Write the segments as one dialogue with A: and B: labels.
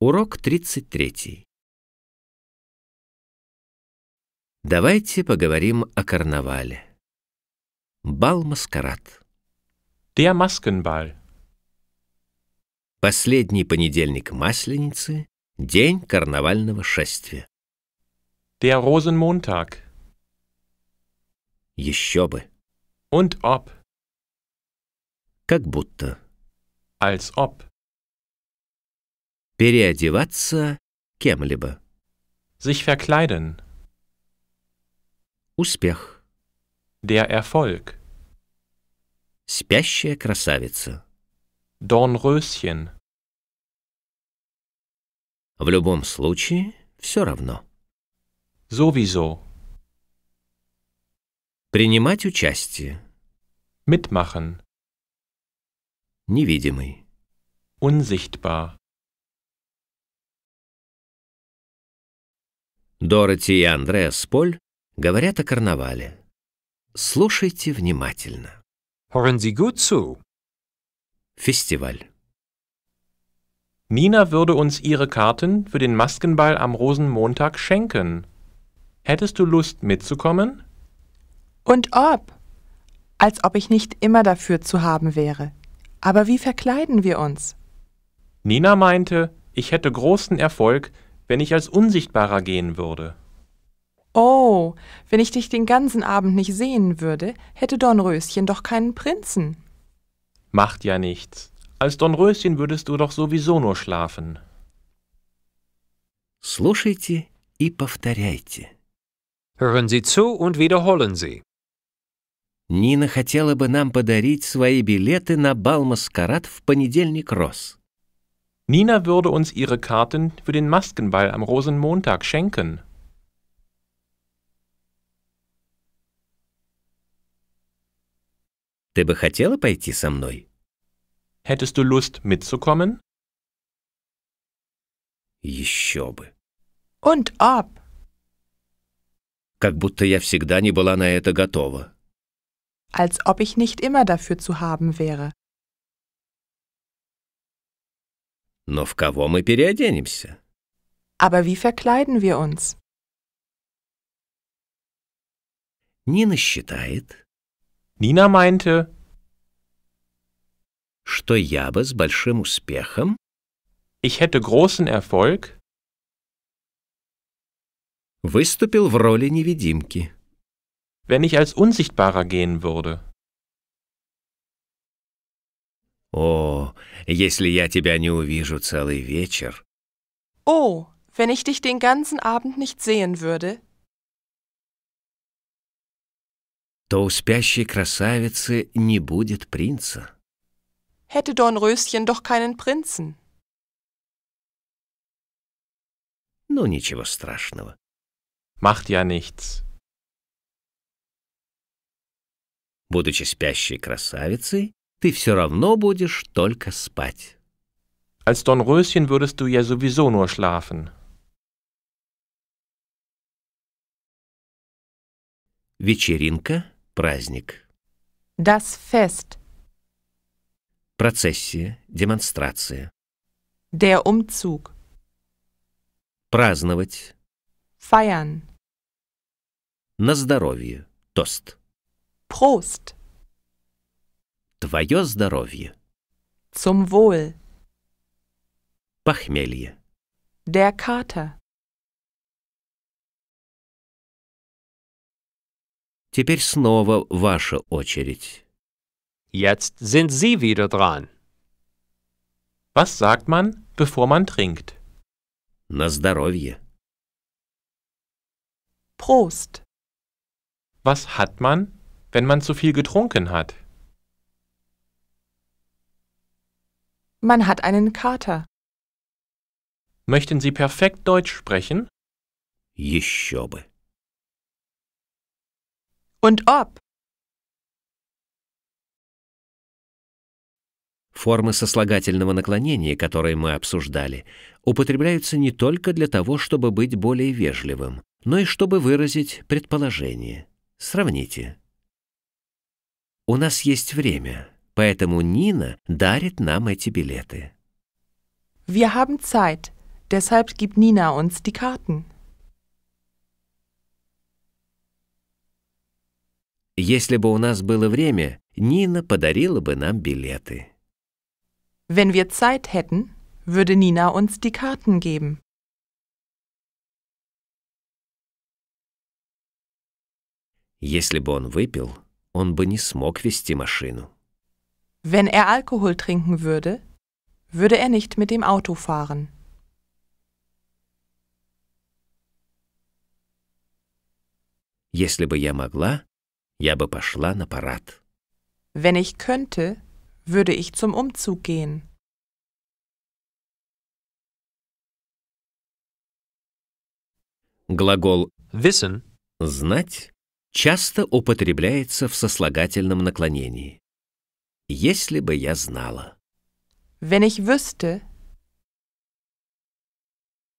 A: Урок 33. Давайте поговорим о карнавале. Бал-маскарад. Der Maskenball. Последний понедельник Масленицы — день карнавального шествия. Der Rosenmontag. Еще бы. Und ob. Как будто.
B: Als ob.
A: Переодеваться кем-либо.
B: Sich verkleiden.
A: Успех.
B: Der Erfolg.
A: Спящая красавица. Dornröschen. В любом случае, все равно. Sowieso. Принимать участие.
B: Mitmachen. Невидимый. Unsichtbar.
A: Дороти и Андреас Поль говорят о карнавале. Слушайте внимательно. Hören Sie gut zu. Фестиваль.
B: Nina würde uns ihre Karten für den Maskenball am Rosenmontag schenken. Hättest du Lust mitzukommen?
C: Und ob? Als ob ich nicht immer dafür zu haben wäre. Aber wie verkleiden wir uns?
B: Nina meinte, ich hätte großen Erfolg, wenn ich als Unsichtbarer gehen würde.
C: Oh, wenn ich dich den ganzen Abend nicht sehen würde, hätte Dornröschen doch keinen Prinzen.
B: Macht ja nichts. Als Dornröschen würdest du doch sowieso
A: nur schlafen. Слушайте и повторяйте. Hören Sie zu und wiederholen Sie. Нина хотела бы нам подарить свои билеты на бал-маскарад в понедельник Рос.
B: Nina würde uns ihre Karten für den Maskenball am Rosenmontag schenken. Ты бы хотела пойти со мной? Hättest du Lust mitzukommen?
A: Еще бы.
C: Und ob.
A: Как будто я всегда не была на это готова.
C: Als ob ich nicht immer dafür zu haben wäre.
A: Но в кого мы переоденемся?
C: Aber wie verkleiden wir uns?
A: Нина считает. Нина
B: meinte. Что я бы с большим успехом. Ich hätte großen Erfolg. Выступил в роли невидимки. Wenn ich als Unsichtbarer gehen würde.
A: О, если я тебя не увижу целый вечер.
C: О, wenn ich dich den ganzen Abend nicht sehen würde.
A: То у спящей красавицы не будет принца.
C: Hätte Dornröschen doch keinen Prinzen.
A: Ну, ничего страшного. Macht ja nichts. Будучи спящей красавицей, ты все равно будешь только спать. Als
B: Dornröschen würdest du ja sowieso nur schlafen.
A: Вечеринка, праздник.
C: Das Fest.
A: Процессия, демонстрация.
C: Der Umzug.
A: Праздновать.
C: Feiern.
A: На здоровье, тост.
C: Prost.
A: Твое здоровье.
C: Zum Wohl.
A: Похмелье.
C: Der Kater.
A: Теперь снова ваша очередь. Jetzt sind Sie wieder dran. Was sagt
B: man, bevor man trinkt? На здоровье.
C: Prost.
B: Was hat man, wenn man zu viel getrunken hat?
C: Man hat einen Kater.
B: Möchten Sie perfekt Deutsch sprechen? Еще
A: бы. Und ob? Формы сослагательного наклонения, которые мы обсуждали, употребляются не только для того, чтобы быть более вежливым, но и чтобы выразить предположение. Сравните. У нас есть время. Поэтому Нина дарит нам эти билеты.
C: Wir haben Zeit. Deshalb gibt Nina uns die Karten.
A: Если бы у нас было время, Нина подарила бы нам билеты.
C: Wenn wir Zeit hätten, würde Nina uns die Karten geben.
A: Если бы он выпил, он бы не смог вести машину.
C: Wenn er Alkohol trinken würde, würde er nicht mit dem Auto fahren.
A: Если бы я могла, я бы пошла на парад.
C: Wenn ich könnte, würde ich zum Umzug gehen.
A: Глагол wissen знать часто употребляется в сослагательном наклонении. Если бы я знала.
C: Wenn ich wüsste.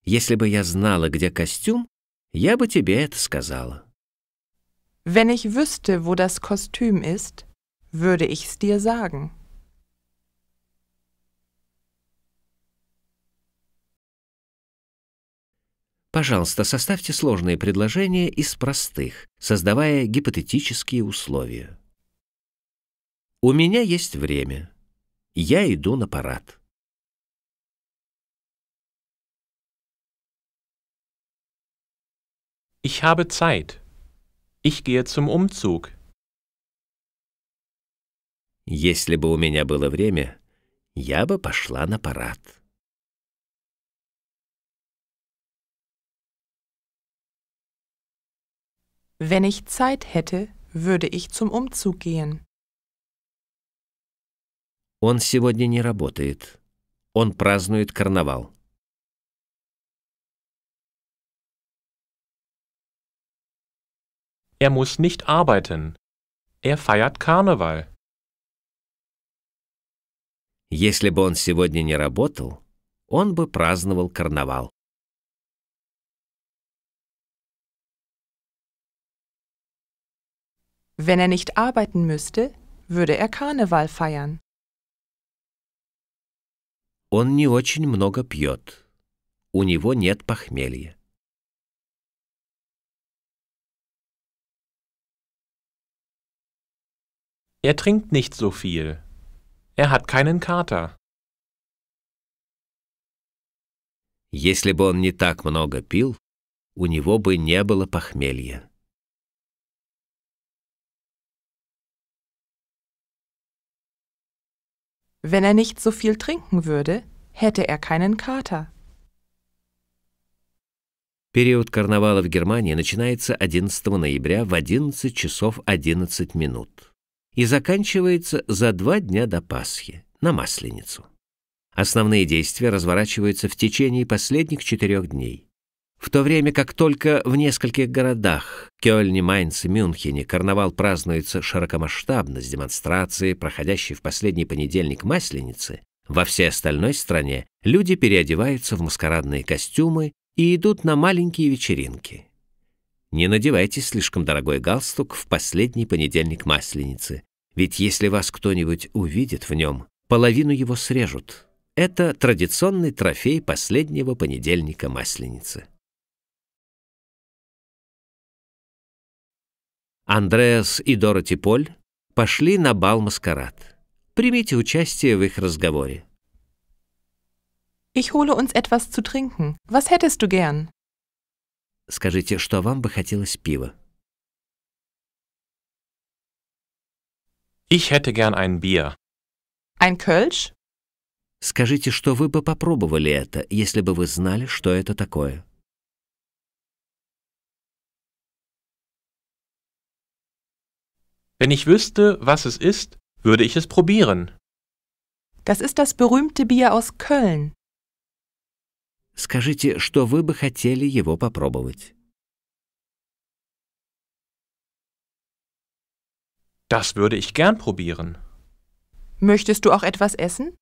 A: Если бы я знала, где костюм, я бы
C: тебе это сказала. Wenn ich wüsste, wo das Kostüm ist, würde ich's dir sagen.
A: Пожалуйста, составьте сложные предложения из простых, создавая гипотетические условия. У меня есть время. Я иду на парад.
B: Ich habe Zeit. Ich gehe zum Umzug.
A: Если бы у меня было время, я бы пошла на парад.
C: Wenn ich Zeit hätte, würde ich zum Umzug gehen.
A: Он сегодня не работает. Он празднует карнавал.
B: Er muss nicht arbeiten. Er feiert Karneval.
A: Если бы он сегодня не работал, он бы праздновал карнавал.
C: Wenn er nicht arbeiten müsste, würde er Karneval feiern.
A: Он не очень много пьет. У него нет похмелья. Er trinkt nicht so viel. Er hat keinen Kater. Если бы он не так много пил, у него бы не было похмелья.
C: Wenn er nicht so viel trinken würde, hätte er keinen Kater.
A: Период карнавала в Германии начинается 11 ноября в 11 часов 11 минут и заканчивается за два дня до Пасхи, на Масленицу. Основные действия разворачиваются в течение последних четырех дней. В то время как только в нескольких городах – Кёльне, Майнце, Мюнхене – карнавал празднуется широкомасштабно с демонстрацией, проходящей в последний понедельник Масленицы, во всей остальной стране люди переодеваются в маскарадные костюмы и идут на маленькие вечеринки. Не надевайте слишком дорогой галстук в последний понедельник Масленицы, ведь если вас кто-нибудь увидит в нем, половину его срежут. Это традиционный трофей последнего понедельника Масленицы. Андреас и Дороти Поль пошли на бал-маскарад. Примите участие в их разговоре.
C: Ich hole uns etwas zu trinken. Was hättest du gern?
A: Скажите, что вам бы хотелось пива? Ich hätte gern ein Bier.
C: Ein Kölsch?
A: Скажите, что вы бы попробовали это, если бы вы знали, что это такое.
B: Wenn ich wüsste, was es ist,
A: würde ich es probieren.
C: Das ist das berühmte Bier aus Köln.
A: Скажите, что вы бы хотели его попробовать.
B: Das würde ich gern
A: probieren.
C: Möchtest du auch etwas essen?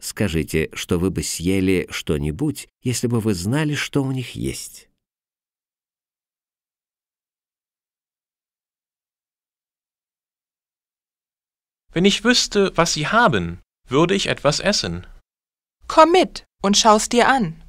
A: Скажите, что вы бы съели что-нибудь, если бы вы знали, что у них есть.
B: Wenn ich wüsste, was Sie haben, würde ich etwas essen.
C: Komm mit und schau's dir an.